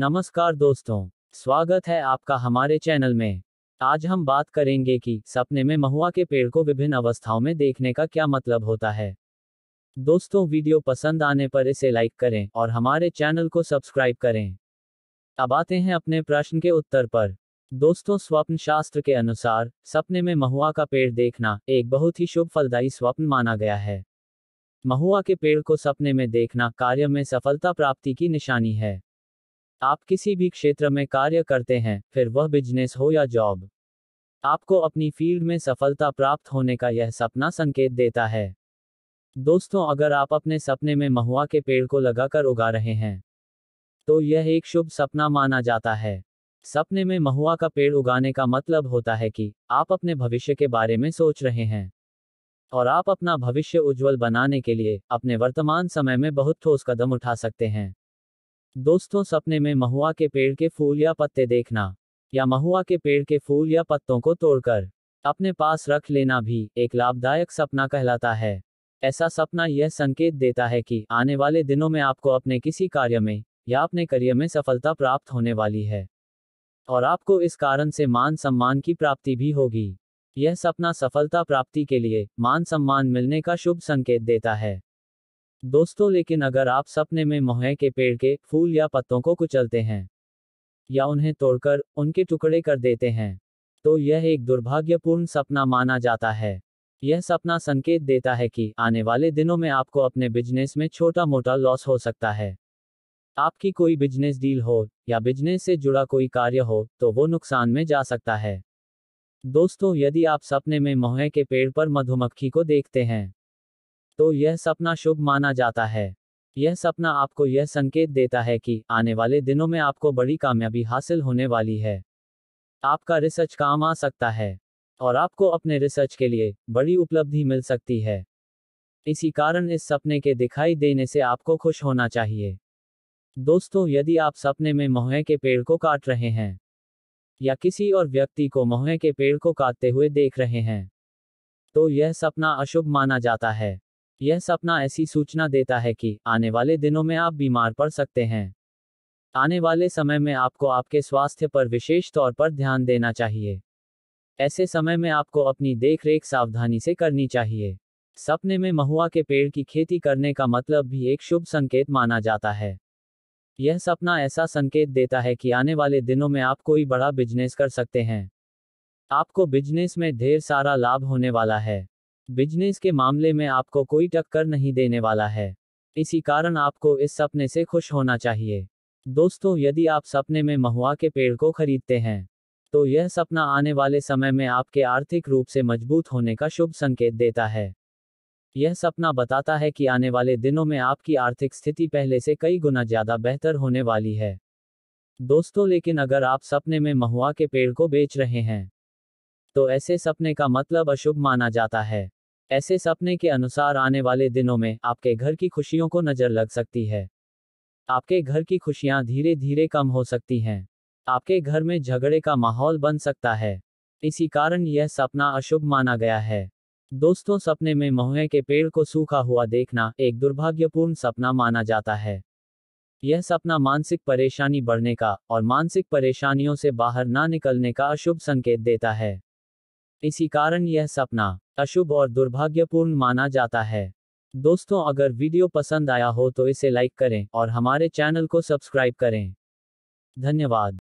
नमस्कार दोस्तों स्वागत है आपका हमारे चैनल में आज हम बात करेंगे कि सपने में महुआ के पेड़ को विभिन्न अवस्थाओं में देखने का क्या मतलब होता है दोस्तों वीडियो पसंद आने पर इसे लाइक करें और हमारे चैनल को सब्सक्राइब करें अब आते हैं अपने प्रश्न के उत्तर पर दोस्तों स्वप्न शास्त्र के अनुसार सपने में महुआ का पेड़ देखना एक बहुत ही शुभ फलदायी स्वप्न माना गया है महुआ के पेड़ को सपने में देखना कार्य में सफलता प्राप्ति की निशानी है आप किसी भी क्षेत्र में कार्य करते हैं फिर वह बिजनेस हो या जॉब आपको अपनी फील्ड में सफलता प्राप्त होने का यह सपना संकेत देता है दोस्तों अगर आप अपने सपने में महुआ के पेड़ को लगाकर उगा रहे हैं तो यह एक शुभ सपना माना जाता है सपने में महुआ का पेड़ उगाने का मतलब होता है कि आप अपने भविष्य के बारे में सोच रहे हैं और आप अपना भविष्य उज्जवल बनाने के लिए अपने वर्तमान समय में बहुत ठोस कदम उठा सकते हैं दोस्तों सपने में महुआ के पेड़ के फूल या पत्ते देखना या महुआ के पेड़ के फूल या पत्तों को तोड़कर अपने पास रख लेना भी एक लाभदायक सपना कहलाता है ऐसा सपना यह संकेत देता है कि आने वाले दिनों में आपको अपने किसी कार्य में या अपने करियर में सफलता प्राप्त होने वाली है और आपको इस कारण से मान सम्मान की प्राप्ति भी होगी यह सपना सफलता प्राप्ति के लिए मान सम्मान मिलने का शुभ संकेत देता है दोस्तों लेकिन अगर आप सपने में मोहे के पेड़ के फूल या पत्तों को कुचलते हैं या उन्हें तोड़कर उनके टुकड़े कर देते हैं तो यह एक दुर्भाग्यपूर्ण सपना माना जाता है यह सपना संकेत देता है कि आने वाले दिनों में आपको अपने बिजनेस में छोटा मोटा लॉस हो सकता है आपकी कोई बिजनेस डील हो या बिजनेस से जुड़ा कोई कार्य हो तो वो नुकसान में जा सकता है दोस्तों यदि आप सपने में मोहे के पेड़ पर मधुमक्खी को देखते हैं तो यह सपना शुभ माना जाता है यह सपना आपको यह संकेत देता है कि आने वाले दिनों में आपको बड़ी कामयाबी हासिल होने वाली है आपका रिसर्च काम आ सकता है और आपको अपने रिसर्च के लिए बड़ी उपलब्धि मिल सकती है इसी कारण इस सपने के दिखाई देने से आपको खुश होना चाहिए दोस्तों यदि आप सपने में महुए के पेड़ को काट रहे हैं या किसी और व्यक्ति को महुए के पेड़ को काटते हुए देख रहे हैं तो यह सपना अशुभ माना जाता है यह सपना ऐसी सूचना देता है कि आने वाले दिनों में आप बीमार पड़ सकते हैं आने वाले समय में आपको आपके स्वास्थ्य पर विशेष तौर पर ध्यान देना चाहिए ऐसे समय में आपको अपनी देखरेख सावधानी से करनी चाहिए सपने में महुआ के पेड़ की खेती करने का मतलब भी एक शुभ संकेत माना जाता है यह सपना ऐसा संकेत देता है कि आने वाले दिनों में आप कोई बड़ा बिजनेस कर सकते हैं आपको बिजनेस में ढेर सारा लाभ होने वाला है बिजनेस के मामले में आपको कोई टक्कर नहीं देने वाला है इसी कारण आपको इस सपने से खुश होना चाहिए दोस्तों यदि आप सपने में महुआ के पेड़ को खरीदते हैं तो यह सपना आने वाले समय में आपके आर्थिक रूप से मजबूत होने का शुभ संकेत देता है यह सपना बताता है कि आने वाले दिनों में आपकी आर्थिक स्थिति पहले से कई गुना ज्यादा बेहतर होने वाली है दोस्तों लेकिन अगर आप सपने में महुआ के पेड़ को बेच रहे हैं तो ऐसे सपने का मतलब अशुभ माना जाता है ऐसे सपने के अनुसार आने वाले दिनों में आपके घर की खुशियों को नजर लग सकती है आपके घर की खुशियां धीरे धीरे कम हो सकती हैं आपके घर में झगड़े का माहौल बन सकता है इसी कारण यह सपना अशुभ माना गया है दोस्तों सपने में महुए के पेड़ को सूखा हुआ देखना एक दुर्भाग्यपूर्ण सपना माना जाता है यह सपना मानसिक परेशानी बढ़ने का और मानसिक परेशानियों से बाहर ना निकलने का अशुभ संकेत देता है इसी कारण यह सपना अशुभ और दुर्भाग्यपूर्ण माना जाता है दोस्तों अगर वीडियो पसंद आया हो तो इसे लाइक करें और हमारे चैनल को सब्सक्राइब करें धन्यवाद